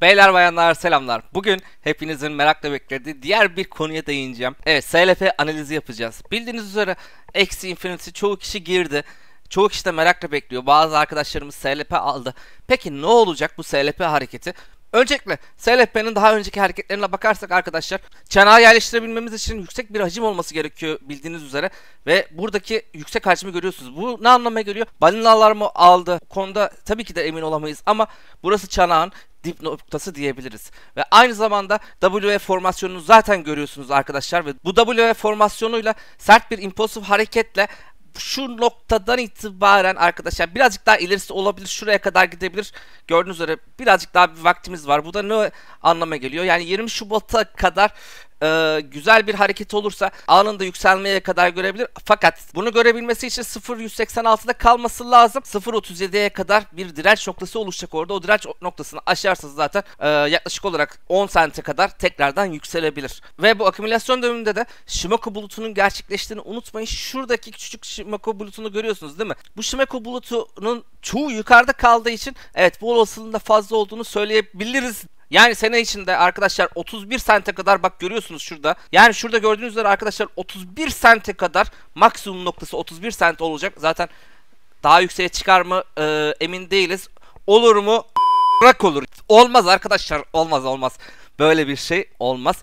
Beyler bayanlar selamlar. Bugün hepinizin merakla beklediği diğer bir konuya değineceğim. Evet SLF analizi yapacağız. Bildiğiniz üzere eksi Infinity çoğu kişi girdi. Çoğu kişi de merakla bekliyor. Bazı arkadaşlarımız SLP aldı. Peki ne olacak bu SLP hareketi? Öncelikle SLP'nin daha önceki hareketlerine bakarsak arkadaşlar çanağı yerleştirebilmemiz için yüksek bir hacim olması gerekiyor bildiğiniz üzere ve buradaki yüksek hacmi görüyorsunuz. Bu ne anlama geliyor? Balinalar mı aldı? O konuda tabii ki de emin olamayız ama burası çanağın dip noktası diyebiliriz. Ve aynı zamanda W e formasyonunu zaten görüyorsunuz arkadaşlar ve bu W e formasyonuyla sert bir impulsif hareketle şu noktadan itibaren arkadaşlar birazcık daha ilerisi olabilir. Şuraya kadar gidebilir. Gördüğünüz üzere birazcık daha bir vaktimiz var. Bu da ne anlama geliyor? Yani 20 Şubat'a kadar e, güzel bir hareket olursa anında yükselmeye kadar görebilir. Fakat bunu görebilmesi için 0.186'da kalması lazım. 0.37'ye kadar bir direnç noktası oluşacak orada. O direnç noktasını aşarsanız zaten e, yaklaşık olarak 10 sente kadar tekrardan yükselebilir. Ve bu akümülasyon döneminde de Shimoku bulutunun gerçekleştiğini unutmayın. Şuradaki küçük Shimoku bulutunu görüyorsunuz değil mi? Bu Shimoku bulutunun çoğu yukarıda kaldığı için evet bu olasılığın da fazla olduğunu söyleyebiliriz. Yani sene içinde arkadaşlar 31 sente kadar bak görüyorsunuz şurada. Yani şurada gördüğünüz üzere arkadaşlar 31 sente kadar maksimum noktası 31 sent olacak. Zaten daha yükseğe çıkar mı e, emin değiliz. Olur mu? Bırak olur. Olmaz arkadaşlar. Olmaz olmaz. Böyle bir şey olmaz.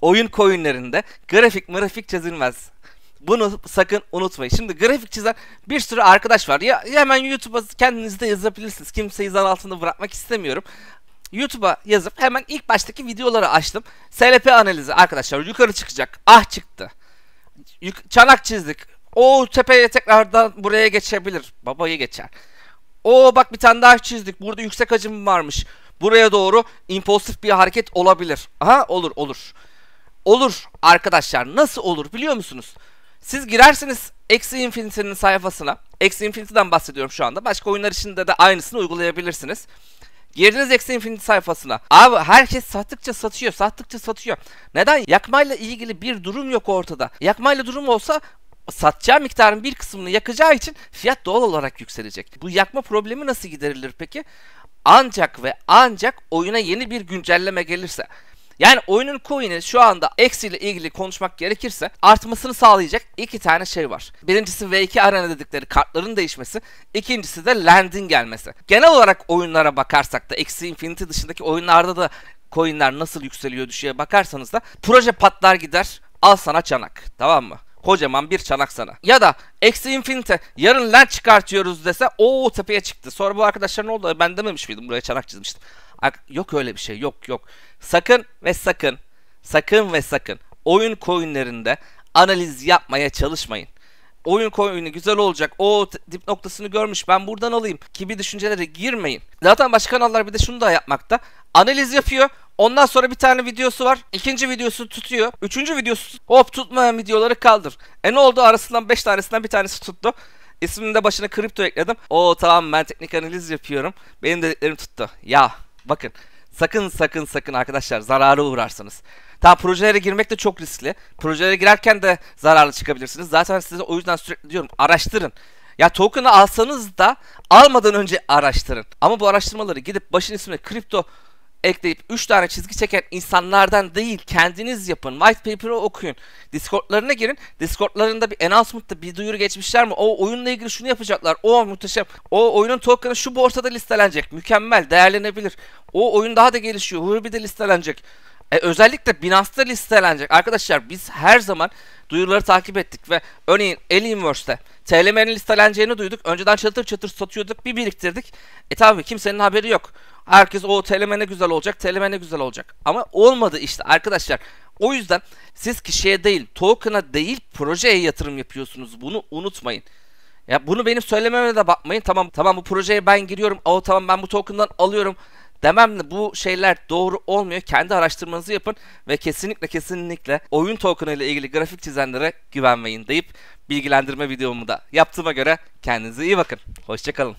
Oyun koyunlarında grafik grafik çizilmez. Bunu sakın unutmayın. Şimdi grafik çizen bir sürü arkadaş var. Ya hemen YouTube'a kendiniz de yazabilirsiniz. Kimseyi zan altında bırakmak istemiyorum. YouTube'a yazıp hemen ilk baştaki videoları açtım. SLP analizi arkadaşlar yukarı çıkacak. Ah çıktı. Yük çanak çizdik. O tepeye tekrardan buraya geçebilir. Baba'yı geçer. O bak bir tane daha çizdik. Burada yüksek hacim varmış. Buraya doğru impulsif bir hareket olabilir. Aha olur olur. Olur arkadaşlar. Nasıl olur biliyor musunuz? Siz girersiniz Eksi Infinity'nin sayfasına. Eksi Infinity'den bahsediyorum şu anda. Başka oyunlar için de aynısını uygulayabilirsiniz. Girdiniz Eksi Infinity sayfasına. Abi herkes sattıkça satıyor, sattıkça satıyor. Neden? Yakmayla ilgili bir durum yok ortada. Yakmayla durum olsa satacağı miktarın bir kısmını yakacağı için fiyat doğal olarak yükselecek. Bu yakma problemi nasıl giderilir peki? Ancak ve ancak oyuna yeni bir güncelleme gelirse. Yani oyunun coin'i şu anda eksi ile ilgili konuşmak gerekirse artmasını sağlayacak iki tane şey var. Birincisi V2 Arena dedikleri kartların değişmesi. ikincisi de landing gelmesi. Genel olarak oyunlara bakarsak da eksi Infinity dışındaki oyunlarda da coin'ler nasıl yükseliyor düşüyor bakarsanız da proje patlar gider al sana çanak tamam mı? kocaman bir çanak sana. Ya da eksi infinite yarın land çıkartıyoruz dese o tepeye çıktı. Sonra bu arkadaşlar ne oldu ben dememiş miydim buraya çanak çizmiştim. Yok öyle bir şey yok yok. Sakın ve sakın sakın ve sakın oyun coinlerinde analiz yapmaya çalışmayın. Oyun coin'i güzel olacak. O dip noktasını görmüş. Ben buradan alayım. Gibi düşüncelere girmeyin. Zaten başka kanallar bir de şunu da yapmakta. Analiz yapıyor. Ondan sonra bir tane videosu var. ikinci videosu tutuyor. Üçüncü videosu hop tutmayan videoları kaldır. E ne oldu? Arasından beş tanesinden bir tanesi tuttu. İsminin de başına kripto ekledim. O tamam ben teknik analiz yapıyorum. Benim dediklerim tuttu. Ya Bakın sakın sakın sakın arkadaşlar zarara uğrarsınız. Tam projelere girmek de çok riskli. Projelere girerken de zararlı çıkabilirsiniz. Zaten size o yüzden sürekli diyorum araştırın. Ya token'ı alsanız da almadan önce araştırın. Ama bu araştırmaları gidip başın ismine kripto ekleyip 3 tane çizgi çeken insanlardan değil kendiniz yapın. White paper'ı okuyun. Discord'larına girin. Discord'larında bir announcement'ta bir duyuru geçmişler mi? O oyunla ilgili şunu yapacaklar. O muhteşem. O oyunun token'ı şu borsada listelenecek. Mükemmel. Değerlenebilir. O oyun daha da gelişiyor. Hurbide listelenecek. E, özellikle Binance'da listelenecek. Arkadaşlar biz her zaman duyuruları takip ettik ve örneğin Elinverse'de TLM'nin listeleneceğini duyduk. Önceden çatır çatır satıyorduk. Bir biriktirdik. E tabi kimsenin haberi yok. Herkes o TLM ne güzel olacak, TLM ne güzel olacak. Ama olmadı işte arkadaşlar. O yüzden siz kişiye değil, token'a değil projeye yatırım yapıyorsunuz. Bunu unutmayın. Ya bunu benim söylememe de bakmayın. Tamam tamam bu projeye ben giriyorum. O tamam ben bu token'dan alıyorum demem bu şeyler doğru olmuyor. Kendi araştırmanızı yapın ve kesinlikle kesinlikle oyun tokenı ile ilgili grafik çizenlere güvenmeyin deyip bilgilendirme videomu da yaptığıma göre kendinize iyi bakın. Hoşçakalın.